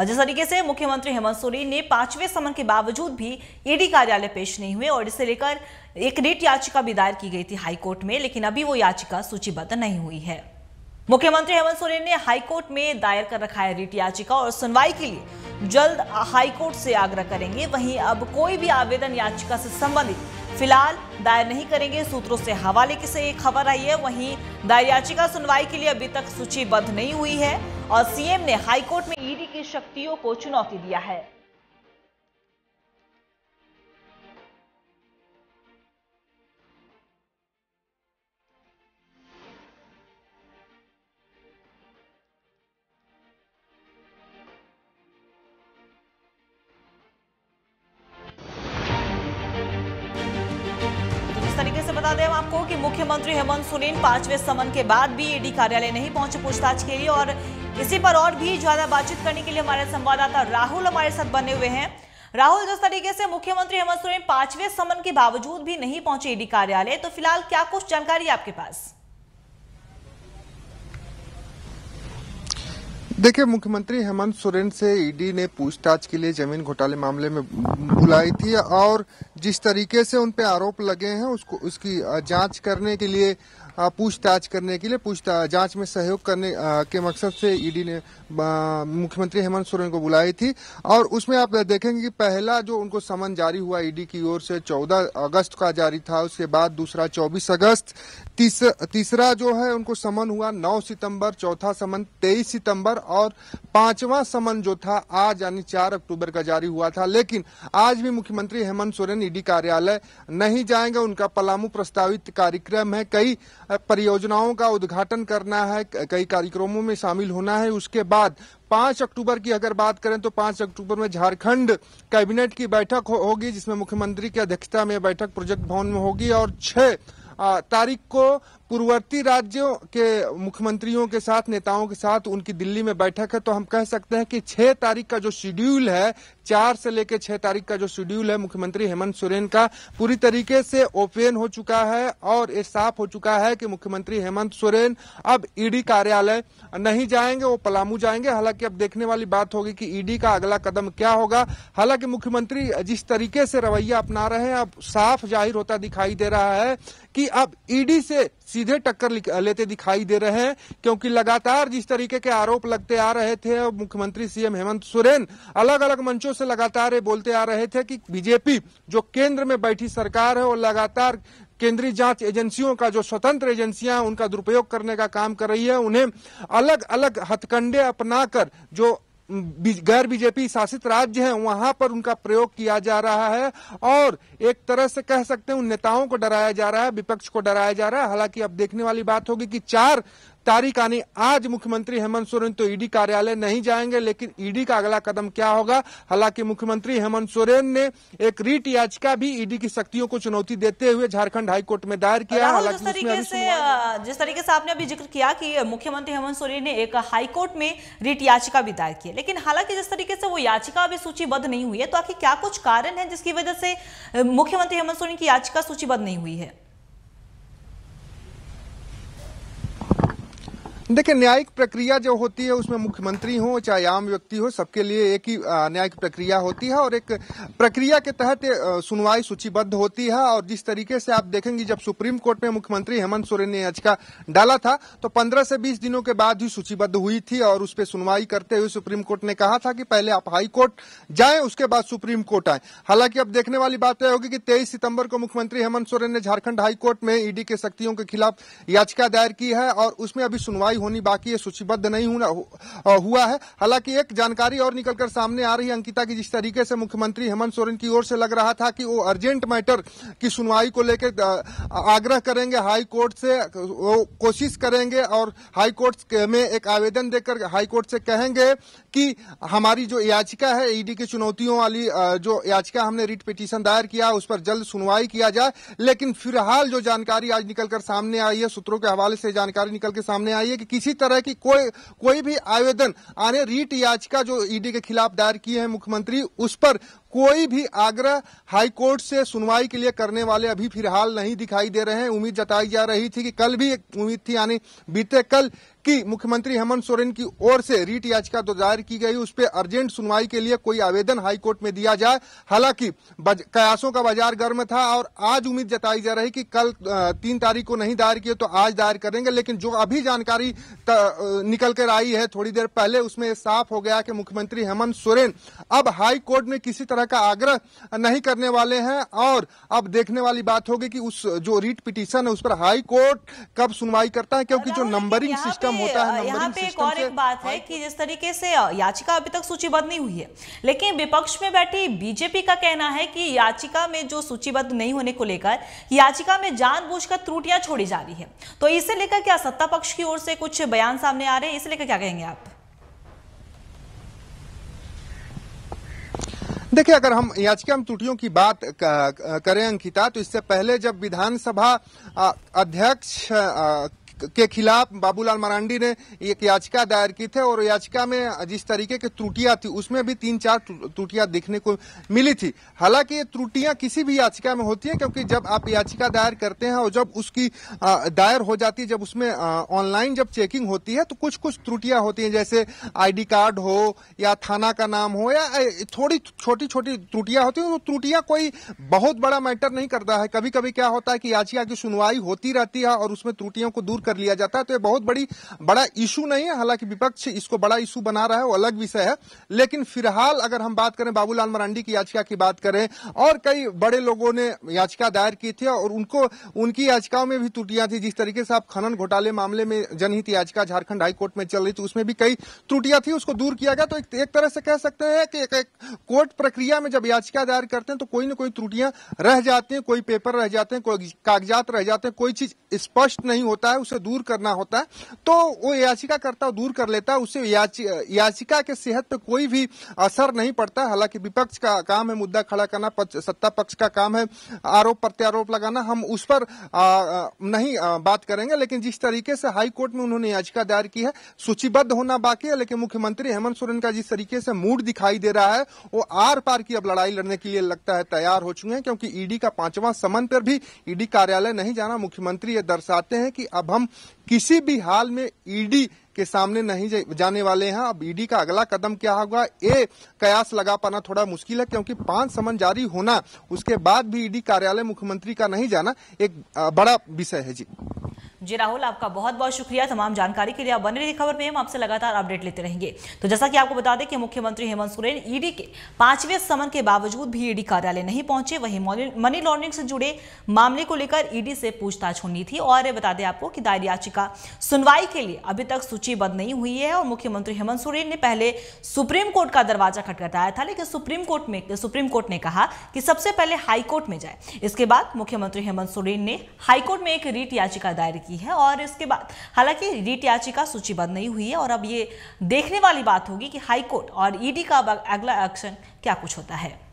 और जिस तरीके से मुख्यमंत्री हेमंत सोरेन ने पांचवें समन के बावजूद भी ईडी e कार्यालय पेश नहीं हुए और इसे लेकर एक रिट याचिका भी दायर की गई थी हाईकोर्ट में लेकिन अभी वो याचिका सूचीबद्ध नहीं हुई है मुख्यमंत्री हेमंत सोरेन ने हाईकोर्ट में दायर कर रखा है रिट याचिका और सुनवाई के लिए जल्द हाईकोर्ट से आग्रह करेंगे वहीं अब कोई भी आवेदन याचिका से संबंधित फिलहाल दायर नहीं करेंगे सूत्रों से हवाले की से खबर आई है वहीं दायर याचिका सुनवाई के लिए अभी तक सूचीबद्ध नहीं हुई है और सीएम ने हाईकोर्ट में की शक्तियों को चुनौती दिया है तरीके से बता दें आपको कि मुख्यमंत्री हेमंत सोरेन पांचवें समन के बाद भी ईडी कार्यालय नहीं पहुंचे पूछताछ के लिए और इसी पर और भी ज्यादा बातचीत करने के लिए हमारे संवाददाता राहुल हमारे साथ बने हुए हैं राहुल जिस तरीके से मुख्यमंत्री हेमंत सोरेन पांचवें समन के बावजूद भी नहीं पहुंचे ईडी कार्यालय तो फिलहाल क्या कुछ जानकारी आपके पास देखिए मुख्यमंत्री हेमंत सोरेन से ईडी ने पूछताछ के लिए जमीन घोटाले मामले में बुलाई थी और जिस तरीके से उन आरोप लगे हैं उसको उसकी जांच करने के लिए पूछताछ करने के लिए पूछताछ जांच में सहयोग करने के मकसद से ईडी e ने मुख्यमंत्री हेमंत सोरेन को बुलाई थी और उसमें आप देखेंगे कि पहला जो उनको समन जारी हुआ ईडी e की ओर से 14 अगस्त का जारी था उसके बाद दूसरा 24 अगस्त तीस, तीसरा जो है उनको समन हुआ 9 सितंबर चौथा समन 23 सितंबर और पांचवा समन जो था आज यानी 4 अक्टूबर का जारी हुआ था लेकिन आज भी मुख्यमंत्री हेमंत सोरेन ईडी e कार्यालय नहीं जाएंगे उनका पलामू प्रस्तावित कार्यक्रम है कई परियोजनाओं का उद्घाटन करना है कई कार्यक्रमों में शामिल होना है उसके बाद पांच अक्टूबर की अगर बात करें तो पांच अक्टूबर में झारखंड कैबिनेट की बैठक होगी हो जिसमें मुख्यमंत्री की अध्यक्षता में बैठक प्रोजेक्ट भवन में होगी और छह तारीख को पूर्ववर्ती राज्यों के मुख्यमंत्रियों के साथ नेताओं के साथ उनकी दिल्ली में बैठक है तो हम कह सकते हैं कि छह तारीख का जो शेड्यूल है चार से लेकर छह तारीख का जो शेड्यूल है मुख्यमंत्री हेमंत सोरेन का पूरी तरीके से ओपन हो चुका है और ये साफ हो चुका है कि मुख्यमंत्री हेमंत सोरेन अब ईडी e कार्यालय नहीं जाएंगे वो पलामू जाएंगे हालांकि अब देखने वाली बात होगी कि ईडी e का अगला कदम क्या होगा हालांकि मुख्यमंत्री जिस तरीके से रवैया अपना रहे हैं अब साफ जाहिर होता दिखाई दे रहा है कि अब ईडी e से सीधे टक्कर लेते दिखाई दे रहे हैं क्योंकि लगातार जिस तरीके के आरोप लगते आ रहे थे और मुख्यमंत्री सीएम हेमंत सोरेन अलग अलग मंचों से लगातार ये बोलते आ रहे थे कि बीजेपी जो केंद्र में बैठी सरकार है और लगातार केंद्रीय जांच एजेंसियों का जो स्वतंत्र एजेंसियां उनका दुरुपयोग करने का काम कर रही है उन्हें अलग अलग हथकंडे अपनाकर जो गैर बीजेपी शासित राज्य हैं वहां पर उनका प्रयोग किया जा रहा है और एक तरह से कह सकते हैं उन नेताओं को डराया जा रहा है विपक्ष को डराया जा रहा है हालांकि अब देखने वाली बात होगी कि चार आनी आज मुख्यमंत्री हेमंत सोरेन तो ईडी कार्यालय नहीं जाएंगे लेकिन ईडी का अगला कदम क्या होगा हालांकि मुख्यमंत्री हेमंत सोरेन ने एक रीट याचिका भी ईडी की शक्तियों को चुनौती देते हुए झारखंड हाईकोर्ट में दायर किया हालांकि जिस तरीके से जिस तरीके से आपने अभी जिक्र किया कि मुख्यमंत्री हेमंत सोरेन ने एक हाईकोर्ट में रीट याचिका भी दायर की है लेकिन हालांकि जिस तरीके से वो याचिका अभी सूचीबद्ध नहीं हुई है तो आखिर क्या कुछ कारण है जिसकी वजह से मुख्यमंत्री हेमंत सोरेन की याचिका सूचीबद्ध नहीं हुई है देखिए न्यायिक प्रक्रिया जो होती है उसमें मुख्यमंत्री हो चाहे आम व्यक्ति हो सबके लिए एक ही न्यायिक प्रक्रिया होती है और एक प्रक्रिया के तहत सुनवाई सूचीबद्ध होती है और जिस तरीके से आप देखेंगे जब सुप्रीम कोर्ट में मुख्यमंत्री हेमंत सोरेन ने याचिका डाला था तो पंद्रह से बीस दिनों के बाद ही सूचीबद्ध हुई थी और उस पर सुनवाई करते हुए सुप्रीम कोर्ट ने कहा था कि पहले आप हाईकोर्ट जाए उसके बाद सुप्रीम कोर्ट आए हालांकि अब देखने वाली बात यह होगी कि तेईस सितंबर को मुख्यमंत्री हेमंत सोरेन ने झारखंड हाईकोर्ट में ईडी के शक्तियों के खिलाफ याचिका दायर की है और उसमें अभी सुनवाई होनी बाकी है सूचीबद्ध नहीं हुआ है हालांकि एक जानकारी और निकलकर सामने आ रही अंकिता की जिस तरीके से मुख्यमंत्री हेमंत सोरेन की ओर से लग रहा था कि वो अर्जेंट मैटर की सुनवाई को लेकर आग्रह करेंगे हाई कोर्ट से वो कोशिश करेंगे और हाई कोर्ट में एक आवेदन देकर हाई कोर्ट से कहेंगे कि हमारी जो याचिका है ईडी की चुनौतियों वाली जो याचिका हमने रिट पिटीशन दायर किया उस पर जल्द सुनवाई किया जाए लेकिन फिलहाल जो जानकारी आज निकलकर सामने आई है सूत्रों के हवाले से जानकारी निकल के सामने आई है कि किसी तरह की कोई कोई भी आवेदन आने रीट याचिका जो ईडी के खिलाफ दायर की है मुख्यमंत्री उस पर कोई भी आग्रह हाईकोर्ट से सुनवाई के लिए करने वाले अभी फिलहाल नहीं दिखाई दे रहे हैं उम्मीद जताई जा रही थी कि कल भी एक उम्मीद थी यानी बीते कल कि मुख्यमंत्री हेमंत सोरेन की ओर से रीट याचिका तो दायर की गई उस पर अर्जेंट सुनवाई के लिए कोई आवेदन हाईकोर्ट में दिया जाए हालांकि कयासों का बाजार गर्म था और आज उम्मीद जताई जा रही कि कल तीन तारीख को नहीं दायर किए तो आज दायर करेंगे लेकिन जो अभी जानकारी निकल कर आई है थोड़ी देर पहले उसमें साफ हो गया कि मुख्यमंत्री हेमंत सोरेन अब हाईकोर्ट में किसी तरह तरह का आग्रह नहीं करने वाले हैं और अब देखने वाली बात होगी कि उस जो रीट पिटीशन है उस पर हाई कोर्ट कब सुनवाई करता है क्योंकि जो नंबरिंग सिस्टम होता है यहाँ पे एक और एक बात है कि जिस तरीके से याचिका अभी तक सूचीबद्ध नहीं हुई है लेकिन विपक्ष में बैठी बीजेपी का कहना है कि याचिका में जो सूचीबद्ध नहीं होने को लेकर याचिका में जानबूझकर त्रुटियां छोड़ी जा रही है तो इसे लेकर क्या सत्ता पक्ष की ओर से कुछ बयान सामने आ रहे हैं इसे लेकर क्या कहेंगे आप देखिए अगर हम याचिका में त्रुटियों की बात करें अंकिता तो इससे पहले जब विधानसभा अध्यक्ष के खिलाफ बाबूलाल मरांडी ने एक याचिका दायर की थी और याचिका में जिस तरीके की त्रुटियां थी उसमें भी तीन चार त्रुटियां देखने को मिली थी हालांकि ये त्रुटियां किसी भी याचिका में होती है क्योंकि जब आप याचिका दायर करते हैं और जब उसकी दायर हो जाती है जब उसमें ऑनलाइन जब चेकिंग होती है तो कुछ कुछ त्रुटियां होती हैं जैसे आईडी कार्ड हो या थाना का नाम हो या थोड़ी छोटी छोटी त्रुटियां होती हैं तो त्रुटियां कोई बहुत बड़ा मैटर नहीं करता है कभी कभी क्या होता है कि याचिका की सुनवाई होती रहती है और उसमें त्रुटियों को दूर कर लिया जाता है तो ये बहुत बड़ी बड़ा इशू नहीं है हालांकि विपक्ष इसको बड़ा इशू बना रहा है वो अलग विषय है लेकिन फिलहाल अगर हम बात करें बाबूलाल मरांडी की याचिका की बात करें और कई बड़े लोगों ने याचिका दायर की थी और उनको उनकी याचिकाओं में भी त्रुटियां थी जिस तरीके से आप खनन घोटाले मामले में जनहित याचिका झारखंड हाईकोर्ट में चल रही थी उसमें भी कई त्रुटियां थी उसको दूर किया गया तो एक, तरह से कह सकते हैं कि कोर्ट प्रक्रिया में जब याचिका दायर करते हैं तो कोई ना कोई त्रुटियां रह जाती हैं कोई पेपर रह जाते हैं कोई कागजात रह जाते हैं कोई चीज स्पष्ट नहीं होता है उसे दूर करना होता है तो वो याचिकाकर्ता दूर कर लेता है उससे याचि, याचिका के सेहत पर कोई भी असर नहीं पड़ता हालांकि विपक्ष का काम है मुद्दा खड़ा करना पच, सत्ता पक्ष का काम है आरोप प्रत्यारोप लगाना हम उस पर आ, नहीं आ, बात करेंगे लेकिन जिस तरीके से हाई कोर्ट में उन्होंने याचिका दायर की है सूचीबद्ध होना बाकी है लेकिन मुख्यमंत्री हेमंत सोरेन का जिस तरीके से मूड दिखाई दे रहा है वो आर पार की अब लड़ाई लड़ने के लिए लगता है तैयार हो चुके हैं क्योंकि ईडी का पांचवा समन पर भी ईडी कार्यालय नहीं जाना मुख्यमंत्री ये दर्शाते हैं कि अब हम किसी भी हाल में ईडी के सामने नहीं जाने वाले हैं अब ईडी का अगला कदम क्या होगा ये कयास लगा पाना थोड़ा मुश्किल है क्योंकि पांच समन जारी होना उसके बाद भी ईडी कार्यालय मुख्यमंत्री का नहीं जाना एक बड़ा विषय है जी जी राहुल आपका बहुत बहुत शुक्रिया तमाम जानकारी के लिए आप बने रही खबर पे हम आपसे लगातार अपडेट लेते रहेंगे तो जैसा कि आपको बता दें कि मुख्यमंत्री हेमंत सोरेन ईडी के पांचवें समन के बावजूद भी ईडी कार्यालय नहीं पहुंचे वहीं मनी लॉन्ड्रिंग से जुड़े मामले को लेकर ईडी से पूछताछ होनी थी और बता दें आपको कि दायर याचिका सुनवाई के लिए अभी तक सूचीबद्ध नहीं हुई है और मुख्यमंत्री हेमंत सोरेन ने पहले सुप्रीम कोर्ट का दरवाजा खटखटाया था लेकिन सुप्रीम कोर्ट में सुप्रीम कोर्ट ने कहा कि सबसे पहले हाईकोर्ट में जाए इसके बाद मुख्यमंत्री हेमंत सोरेन ने हाईकोर्ट में एक रीट याचिका दायर की है और इसके बाद हालांकि रीट याचिका सूचीबद्ध नहीं हुई है और अब ये देखने वाली बात होगी कि हाईकोर्ट और ईडी का अगला एक्शन क्या कुछ होता है